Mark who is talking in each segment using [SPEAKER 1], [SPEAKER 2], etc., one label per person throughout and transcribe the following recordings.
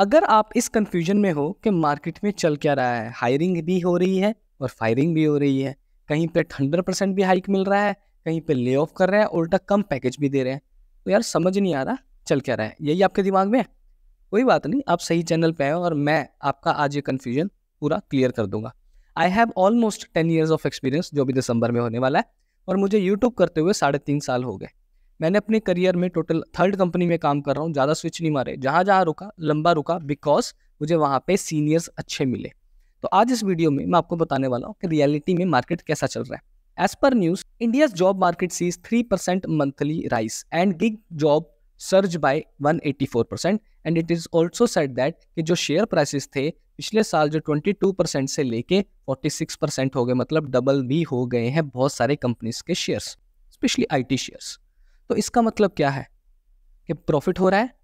[SPEAKER 1] अगर आप इस कन्फ्यूजन में हो कि मार्केट में चल क्या रहा है हायरिंग भी हो रही है और फायरिंग भी हो रही है कहीं पे हंड्रेड परसेंट भी हाइक मिल रहा है कहीं पे ले ऑफ कर रहे हैं उल्टा कम पैकेज भी दे रहे हैं तो यार समझ नहीं आ रहा चल क्या रहा है यही आपके दिमाग में कोई बात नहीं आप सही चैनल पे आए और मैं आपका आज ये कन्फ्यूजन पूरा क्लियर कर दूंगा I have almost ten years of experience जो भी दिसंबर में होने वाला है और मुझे यूट्यूब करते हुए साढ़े तीन साल हो गए मैंने अपने करियर में टोटल थर्ड कंपनी में काम कर रहा हूँ ज़्यादा स्विच नहीं मारे जहाँ जहाँ रुका लंबा रुका बिकॉज मुझे वहाँ पे सीनियर्स अच्छे मिले तो आज इस वीडियो में मैं आपको बताने वाला हूँ कि रियलिटी में मार्केट कैसा चल रहा है as per news India's job market sees three percent monthly rise and gig job surge by four percent and it is also said that कि जो शेयर प्राइसेस थे पिछले साल जो ट्वेंटी टू परसेंट से लेके फोर्टी सिक्स परसेंट हो गए मतलब डबल भी हो गए हैं बहुत सारे कंपनीज के shares specially I T shares तो इसका मतलब क्या है कि प्रॉफिट हो रहा है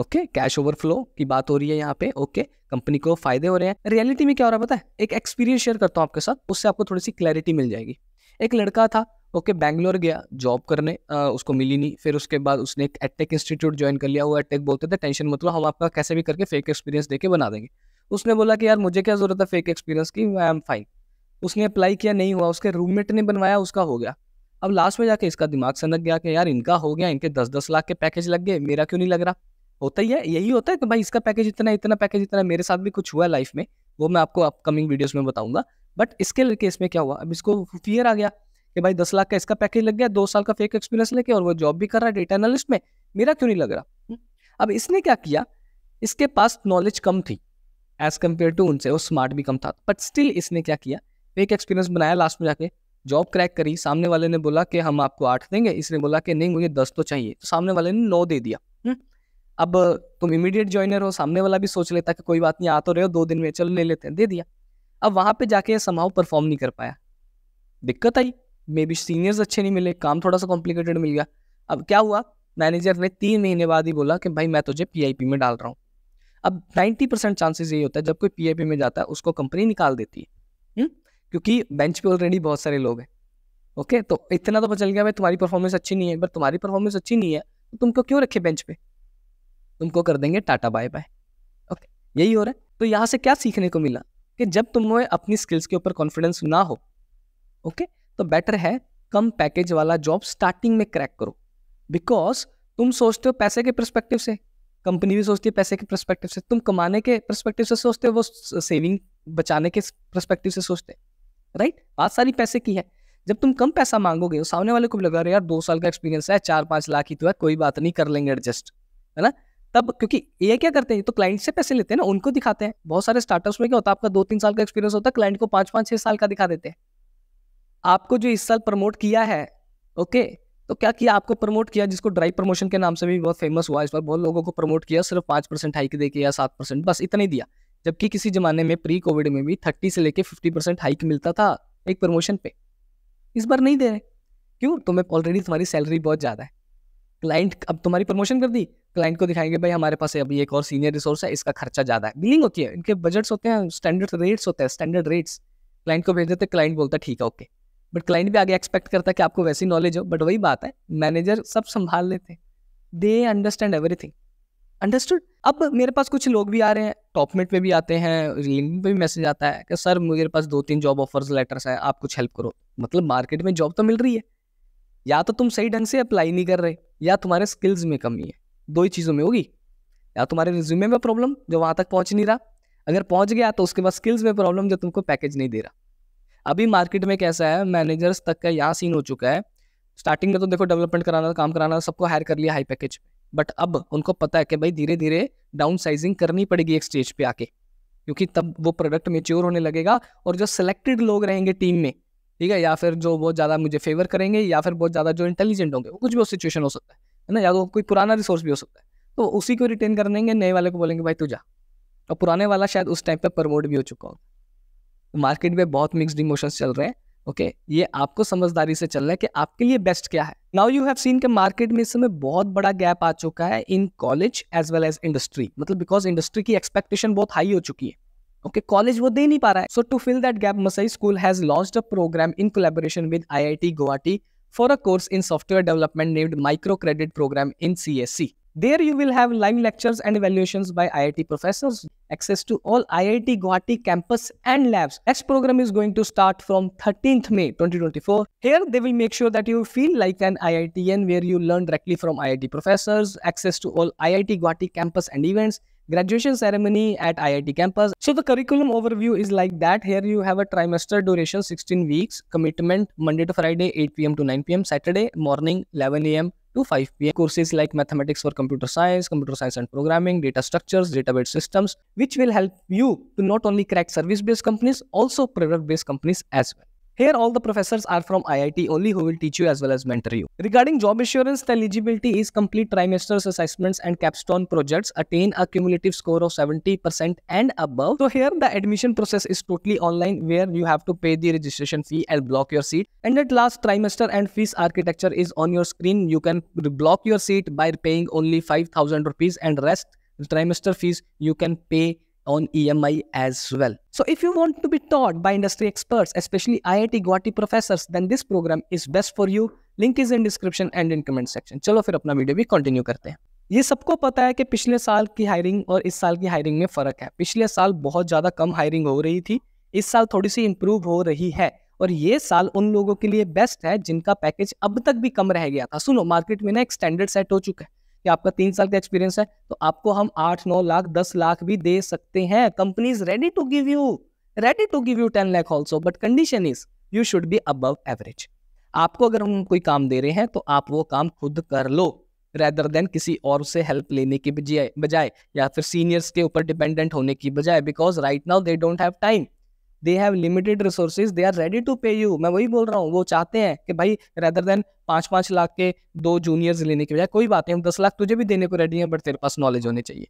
[SPEAKER 1] ओके कैश ओवरफ्लो की बात हो रही है यहाँ पे ओके okay, कंपनी को फायदे हो रहे हैं रियलिटी में क्या हो रहा है पता है एक एक्सपीरियंस शेयर करता हूँ आपके साथ उससे आपको थोड़ी सी क्लैरिटी मिल जाएगी एक लड़का था ओके okay, बैंगलोर गया जॉब करने आ, उसको मिली नहीं फिर उसके बाद उसने एक एटेक इंस्टीट्यूट ज्वाइन कर लिया वो एटेक बोलते थे टेंशन मतलब हम आपका कैसे भी करके फेक एक्सपीरियंस देके बना देंगे उसने बोला कि यार मुझे क्या जरूरत है फेक एक्सपीरियंस की आई एम फाइन उसने अप्लाई किया नहीं हुआ उसके रूममेट ने बनवाया उसका हो गया अब लास्ट में जाके इसका दिमाग सनक गया कि यार इनका हो गया इनके दस दस लाख के पैकेज लग गए मेरा क्यों नहीं लग रहा होता ही है यही होता है कि भाई इसका पैकेज इतना इतना पैकेज इतना मेरे साथ भी कुछ हुआ लाइफ में वो मैं आपको अपकमिंग वीडियोस में बताऊंगा बट इसके लेके इसमें क्या हुआ अब इसको फियर आ गया कि भाई दस लाख का इसका पैकेज लग गया दो साल का फेक एक्सपीरियंस लेके और वो जॉब भी कर रहा है डेटा एनालिस्ट में मेरा क्यों नहीं लग रहा हम्म, अब इसने क्या किया इसके पास नॉलेज कम थी एज कम्पेयर टू उनसे वो स्मार्ट भी कम था बट स्टिल इसने क्या किया फेक एक्सपीरियंस बनाया लास्ट में जाके जॉब क्रैक करी सामने वाले ने बोला कि हम आपको आठ देंगे इसने बोला कि नहीं मुझे दस तो चाहिए तो सामने वाले ने नौ दे दिया हम्म। अब तुम इमीडिएट ज्वाइनर हो सामने वाला भी सोच लेता कि कोई बात नहीं आ तो रहे हो दो दिन में चलो ले लेते हैं दे दिया अब वहाँ पे जाके समाव परफॉर्म नहीं कर पाया दिक्कत आई मे बी सीनियर्स अच्छे नहीं मिले काम थोड़ा सा कॉम्प्लिकेटेड मिल गया अब क्या हुआ मैनेजर ने तीन महीने बाद ही बोला कि भाई मैं तुझे पीआईपी में डाल रहा हूँ अब नाइन्टी परसेंट चांसेस यही होता है जब कोई पीआईपी में जाता है उसको कंपनी निकाल देती है हुँ? हम्म। क्योंकि बेंच पे ऑलरेडी बहुत सारे लोग हैं ओके तो इतना तो पता चल गया भाई तुम्हारी परफॉर्मेंस अच्छी नहीं है बट तुम्हारी परफॉर्मेंस अच्छी नहीं है तो तुमको क्यों रखे बेंच पे तुमको कर देंगे टाटा बाय बाय ओके यही हो रहा है तो यहाँ से क्या सीखने को मिला कि जब तुम्हें अपनी स्किल्स के ऊपर कॉन्फिडेंस ना हो ओके तो बेटर है कम पैकेज वाला जॉब स्टार्टिंग में क्रैक करो बिकॉज तुम सोचते हो पैसे के परस्पेक्टिव से कंपनी भी सोचती है पैसे के परस्पेक्टिव से तुम कमाने के परस्पेक्टिव से सोचते हो वो सेविंग बचाने के परस्पेक्टिव से सोचते हैं राइट बात सारी पैसे की है जब तुम कम पैसा मांगोगे सामने वाले को भी लगा रहे यार दो साल का एक्सपीरियंस है चार पांच लाख ही तो है कोई बात नहीं कर लेंगे एडजस्ट है ना तब क्योंकि ये क्या करते हैं तो क्लाइंट से पैसे लेते हैं ना उनको दिखाते हैं बहुत सारे स्टार्टअप्स में क्या होता है आपका दो तीन साल का एक्सपीरियंस होता है क्लाइंट को पांच पांच छह साल का दिखा देते हैं आपको जो इस साल प्रमोट किया है ओके तो क्या किया आपको प्रमोट किया जिसको ड्राइव प्रमोशन के नाम से भी बहुत फेमस हुआ इस बार बहुत लोगों को प्रमोट किया सिर्फ पांच परसेंट हाइक दे के या सात परसेंट बस इतना ही दिया जबकि किसी ज़माने में प्री कोविड में भी थर्टी से लेके फिफ्टी परसेंट हाइक मिलता था एक प्रमोशन पे इस बार नहीं दे रहे क्यों तुम्हें तो ऑलरेडी तुम्हारी सैलरी बहुत ज़्यादा है क्लाइंट अब तुम्हारी प्रमोशन कर दी क्लाइंट को दिखाएंगे भाई हमारे पास अभी एक और सीनियर रिसोर्स है इसका खर्चा ज़्यादा है बिलिंग होती है इनके बजट्स होते हैं स्टैंडर्ड रेट्स होते हैं स्टैंडर्ड रेट्स क्लाइंट को भेज देते क्लाइंट बोलता ठीक है ओके बट क्लाइंट भी आगे एक्सपेक्ट करता है कि आपको वैसी नॉलेज हो बट वही बात है मैनेजर सब संभाल लेते हैं दे अंडरस्टैंड एवरीथिंग अंडरस्टूड अब मेरे पास कुछ लोग भी आ रहे हैं टॉपमेट पे भी आते हैं लिंक पे भी मैसेज आता है कि सर मेरे पास दो तीन जॉब ऑफर्स लेटर्स हैं आप कुछ हेल्प करो मतलब मार्केट में जॉब तो मिल रही है या तो तुम सही ढंग से अप्लाई नहीं कर रहे या तुम्हारे स्किल्स में कमी है दो ही चीज़ों में होगी या तुम्हारे रिज्यूमे में प्रॉब्लम जो वहाँ तक पहुँच नहीं रहा अगर पहुँच गया तो उसके बाद स्किल्स में प्रॉब्लम जो तुमको पैकेज नहीं दे रहा अभी मार्केट में कैसा है मैनेजर्स तक का यहाँ सीन हो चुका है स्टार्टिंग में तो देखो डेवलपमेंट कराना काम कराना सबको हायर कर लिया हाई पैकेज पे बट अब उनको पता है कि भाई धीरे धीरे डाउन साइजिंग करनी पड़ेगी एक स्टेज पे आके क्योंकि तब वो प्रोडक्ट मेच्योर होने लगेगा और जो सिलेक्टेड लोग रहेंगे टीम में ठीक है या फिर जो बहुत ज़्यादा मुझे फेवर करेंगे या फिर बहुत ज़्यादा जो इंटेलिजेंट होंगे वो कुछ भी वो सिचुएशन हो सकता है ना या तो कोई पुराना रिसोर्स भी हो सकता है तो उसी को रिटेन कर देंगे नए वाले को बोलेंगे भाई तू जा और पुराने वाला शायद उस टाइम पर प्रमोट भी हो चुका होगा मार्केट तो में बहुत मिक्सड इमोशंस चल रहे हैं ओके ये आपको समझदारी से चलना है कि आपके लिए बेस्ट क्या है नाउ यू हैव सीन के मार्केट में इस समय बहुत बड़ा गैप आ चुका है in college as well as industry मतलब बिकॉज इंडस्ट्री की एक्सपेक्टेशन बहुत हाई हो चुकी है ओके okay, कॉलेज वो दे नहीं पा रहा है so to fill that gap Masai school has launch a program in collaboration with I I T Guwahati for a course in software development named micro credit program in C S C There you will have live lectures and evaluations by IIT professors, access to all IIT Guwahati campus and labs. Next program is going to start from 13th May 2024. Here they will make sure that you feel like an IITN where you learn directly from IIT professors, access to all IIT Guwahati campus and events, graduation ceremony at IIT campus. So the curriculum overview is like that. Here you have a trimester duration 16 weeks, commitment Monday to Friday 8 pm to 9 pm, Saturday morning 11 am to 5 pm. Courses like mathematics for computer science, computer science and programming, data structures, database systems, which will help you to not only crack service-based companies, also product-based companies as well. Here all the professors are from IIT only who will teach you as well as mentor you. Regarding job assurance, the eligibility is complete trimester's assessments and capstone projects attain a cumulative score of 70% and above. So here the admission process is totally online where you have to pay the registration fee and block your seat. And at last trimester and fees architecture is on your screen. You can block your seat by paying only 5000 rupees and rest trimester fees you can pay on EMI as well. So if you want to be taught by industry experts, especially IIT Guwahati professors, then this program is best for you. Link is in description and in comment section. चलो फिर अपना video भी continue करते हैं ये सबको पता है कि पिछले साल की हायरिंग और इस साल की हायरिंग में फ़र्क है पिछले साल बहुत ज़्यादा कम हायरिंग हो रही थी इस साल थोड़ी सी इंप्रूव हो रही है और ये साल उन लोगों के लिए बेस्ट है जिनका पैकेज अब तक भी कम रह गया था सुनो मार्केट में ना एक स्टैंडर्ड सेट हो चुका है कि आपका तीन साल का एक्सपीरियंस है तो आपको हम आठ नौ लाख दस लाख भी दे सकते हैं company is ready to give you ready to give you ten lakh also but condition is you should be above average आपको अगर हम कोई काम दे रहे हैं तो आप वो काम खुद कर लो रेदर देन किसी और से हेल्प लेने की बजाय या फिर सीनियर्स के ऊपर डिपेंडेंट होने की बजाय because right now they don't have time they have limited resources they are ready to pay you मैं वही बोल रहा हूँ वो चाहते हैं कि भाई रेदर देन पाँच पाँच लाख के दो जूनियर्स लेने की बजाय कोई बात नहीं हम दस लाख तुझे भी देने को रेडी हैं बट तेरे पास नॉलेज होनी चाहिए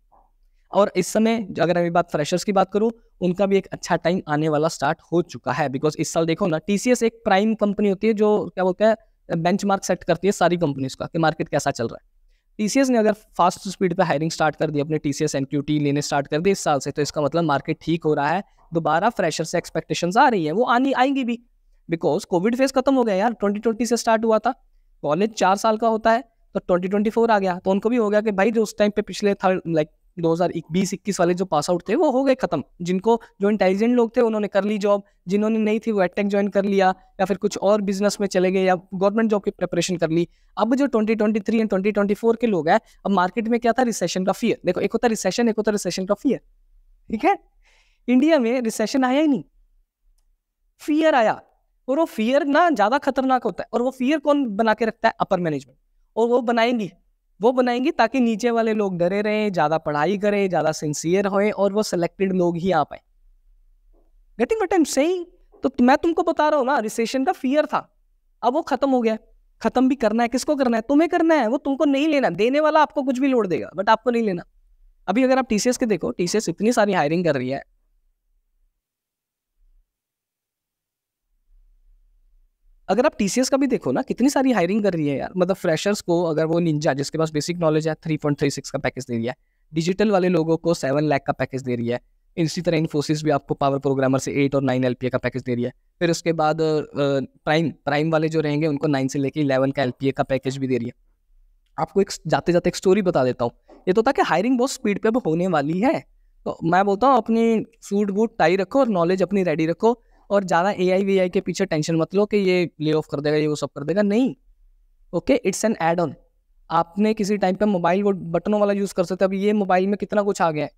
[SPEAKER 1] और इस समय अगर अभी बात फ्रेशर्स की बात करूँ उनका भी एक अच्छा टाइम आने वाला स्टार्ट हो चुका है बिकॉज इस साल देखो ना टी एक प्राइम कंपनी होती है जो क्या बोलते हैं बेंच सेट करती है सारी कंपनीज का कि मार्केट कैसा चल रहा है टीसीएस ने अगर फास्ट स्पीड पे हायरिंग स्टार्ट कर दी अपने टीसीएस एस लेने स्टार्ट कर दी इस साल से तो इसका मतलब मार्केट ठीक हो रहा है दोबारा फ्रेशर से एक्सपेक्टेशन आ रही है वो आनी आएंगी भी बिकॉज कोविड फेज खत्म हो गया यार 2020 से स्टार्ट हुआ था कॉलेज चार साल का होता है तो 2024 आ गया तो उनको भी हो गया कि भाई जो उस टाइम पे पिछले थर्ड लाइक दो हजार बीस इक्कीस वाले जो पास आउट थे वो हो गए खत्म जिनको जो इंटेलिजेंट लोग थे उन्होंने कर ली जॉब जिन्होंने नहीं थी वो एटेक ज्वाइन कर लिया या फिर कुछ और बिजनेस में चले गए या गवर्नमेंट जॉब की प्रिपरेशन कर ली अब जो twenty twenty three and twenty twenty four के लोग हैं अब मार्केट में क्या था रिसेशन का फियर देखो एक होता रिसेशन एक होता रिसेशन का फियर ठीक है इंडिया में रिसेशन आया ही नहीं फियर आया और वो फियर ना ज्यादा खतरनाक होता है और वो फियर कौन बना के रखता है अपर मैनेजमेंट और वो बनाएंगी वो बनाएंगी ताकि नीचे वाले लोग डरे रहें ज्यादा पढ़ाई करें ज्यादा सिंसियर होए और वो सिलेक्टेड लोग ही आ पाए गेटिंग वट एम सही तो मैं तुमको बता रहा हूँ ना रिसेशन का फियर था अब वो खत्म हो गया खत्म भी करना है किसको करना है तुम्हें करना है वो तुमको नहीं लेना देने वाला आपको कुछ भी लोड देगा बट आपको नहीं लेना अभी अगर आप टीसीएस के देखो टीसीएस इतनी सारी हायरिंग कर रही है अगर आप टीसीएस का भी देखो ना कितनी सारी हायरिंग कर रही है यार मतलब फ्रेशर्स को अगर वो निंजा जिसके पास बेसिक नॉलेज है थ्री पॉइंट थ्री सिक्स का पैकेज दे रही है डिजिटल वाले लोगों को सेवन लाख का पैकेज दे रही है इसी तरह इन्फोसिस भी आपको पावर प्रोग्रामर से एट और नाइन एल का पैकेज दे रही है फिर उसके बाद प्राइम प्राइम वाले जो रहेंगे उनको नाइन से लेकर इलेवन का एल का पैकेज भी दे रही है आपको एक जाते जाते एक स्टोरी बता देता हूँ ये तो था कि हायरिंग बहुत स्पीड पे अब होने वाली है तो मैं बोलता हूँ अपनी सूट बूट टाई रखो और नॉलेज अपनी रेडी रखो और ज़्यादा ए आई वी आई के पीछे टेंशन मत लो कि ये ले ऑफ कर देगा ये वो सब कर देगा नहीं okay it's an add on आपने किसी टाइम पे मोबाइल वो बटनों वाला यूज़ कर सकते हो अब ये मोबाइल में कितना कुछ आ गया है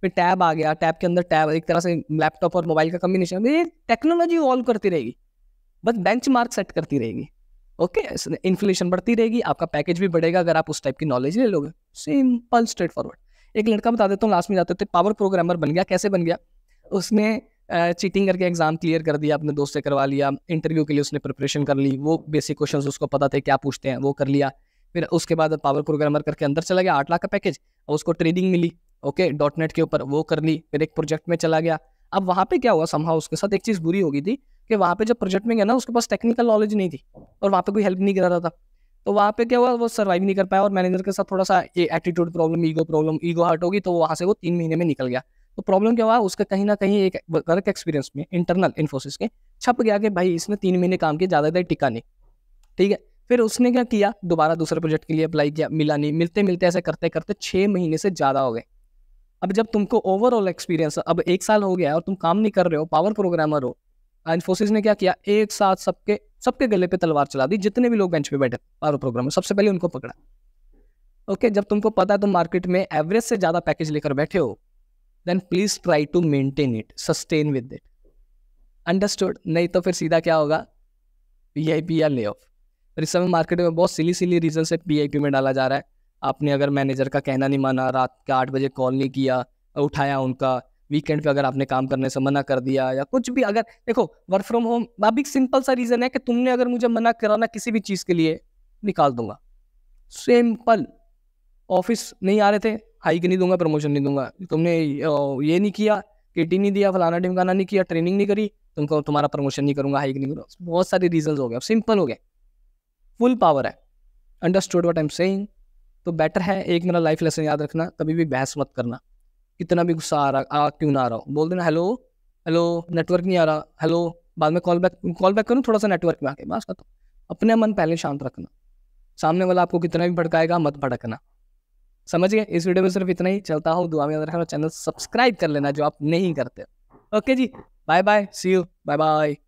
[SPEAKER 1] फिर टैब आ गया टैब के अंदर टैब एक तरह से लैपटॉप और मोबाइल का कम्बिनेशन ये टेक्नोलॉजी इवॉल्व करती रहेगी बस बेंच सेट करती रहेगी ओके इन्फ्लेशन बढ़ती रहेगी आपका पैकेज भी बढ़ेगा अगर आप उस टाइप की नॉलेज ले लोगे सिंपल स्ट्रेट फॉरवर्ड एक लड़का बता देता हूँ लास्ट में जाते थे पावर प्रोग्रामर बन गया कैसे बन गया उसने चीटिंग करके एग्जाम क्लियर कर दिया अपने दोस्त से करवा लिया इंटरव्यू के लिए उसने प्रिपरेशन कर ली वो बेसिक क्वेश्चंस उसको पता थे क्या पूछते हैं वो कर लिया फिर उसके बाद पावर प्रोग्रामर करके अंदर चला गया आठ लाख का पैकेज और उसको ट्रेनिंग मिली ओके डॉट नेट के ऊपर वो कर ली फिर एक प्रोजेक्ट में चला गया अब वहाँ पे क्या हुआ संभाव उसके साथ एक चीज़ बुरी हो गई थी कि वहाँ पे जब प्रोजेक्ट में गया ना उसके पास टेक्निकल नॉलेज नहीं थी और वहाँ पे कोई हेल्प नहीं कर रहा था तो वहाँ पे क्या हुआ वो सर्वाइव नहीं कर पाया और मैनेजर के साथ थोड़ा सा ये attitude problem ego problem ego hurt होगी तो वहाँ से वो तीन महीने में निकल गया तो प्रॉब्लम क्या हुआ उसका कहीं ना कहीं एक वर्क एक्सपीरियंस में इंटरनल इन्फोसिस के छप गया कि भाई इसने तीन महीने काम किया ज़्यादा देर टिका नहीं ठीक है फिर उसने क्या किया दोबारा दूसरे प्रोजेक्ट के लिए अप्लाई किया मिला नहीं मिलते मिलते ऐसे करते करते छः महीने से ज़्यादा हो गए अब जब तुमको ओवरऑल एक्सपीरियंस अब एक साल हो गया और तुम काम नहीं कर रहे हो पावर प्रोग्रामर हो इन्फोसिस ने क्या किया एक साथ सबके सबके गले पे तलवार चला दी जितने भी लोग बेंच पे बैठे पावर प्रोग्रामर सबसे पहले उनको पकड़ा ओके जब तुमको पता है तुम मार्केट में एवरेज से ज़्यादा पैकेज लेकर बैठे हो then please try to maintain it sustain with it understood नहीं तो फिर सीधा क्या होगा पी आई पी या ले ऑफ और इस समय मार्केट में बहुत सिली सिली रीजन से पी आई पी में डाला जा रहा है आपने अगर मैनेजर का कहना नहीं माना रात के आठ बजे कॉल नहीं किया उठाया उनका वीकेंड पे अगर आपने काम करने से मना कर दिया या कुछ भी अगर देखो वर्क फ्रॉम होम अब एक सिंपल सा रीज़न है कि तुमने अगर मुझे मना कराना किसी भी चीज़ के लिए निकाल दूंगा सिंपल ऑफिस नहीं आ रहे थे हाइक नहीं दूंगा प्रमोशन नहीं दूंगा तुमने ये नहीं किया किटी नहीं दिया फलाना ढिमकाना नहीं किया ट्रेनिंग नहीं करी तुमको तुम्हारा प्रमोशन नहीं करूंगा हाइक नहीं करूँगा बहुत सारे रीजन हो गए अब सिंपल हो गए फुल पावर है understood what I am saying तो बेटर है एक मेरा लाइफ लेसन याद रखना कभी भी बहस मत करना कितना भी गुस्सा आ रहा आ क्यों ना आ रहा हो बोल देना हेलो हेलो नेटवर्क नहीं आ रहा हेलो बाद में कॉल बैक कॉल बैक करूँ थोड़ा सा नेटवर्क में आके बस खत्म अपने मन पहले शांत रखना सामने वाला आपको कितना भी भड़काएगा मत भड़कना समझ गए इस वीडियो में सिर्फ इतना ही चलता हो दुआ में रखना तो चैनल सब्सक्राइब कर लेना जो आप नहीं करते ओके जी bye bye see you bye bye